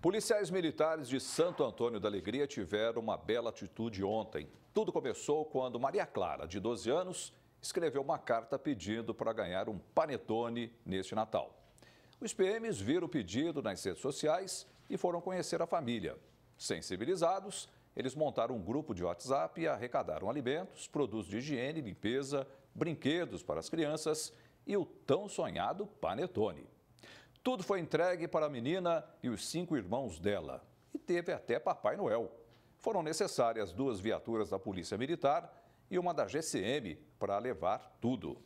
Policiais militares de Santo Antônio da Alegria tiveram uma bela atitude ontem. Tudo começou quando Maria Clara, de 12 anos, escreveu uma carta pedindo para ganhar um panetone neste Natal. Os PMs viram o pedido nas redes sociais e foram conhecer a família. Sensibilizados, eles montaram um grupo de WhatsApp e arrecadaram alimentos, produtos de higiene, limpeza, brinquedos para as crianças e o tão sonhado panetone. Tudo foi entregue para a menina e os cinco irmãos dela. E teve até Papai Noel. Foram necessárias duas viaturas da Polícia Militar e uma da GCM para levar tudo.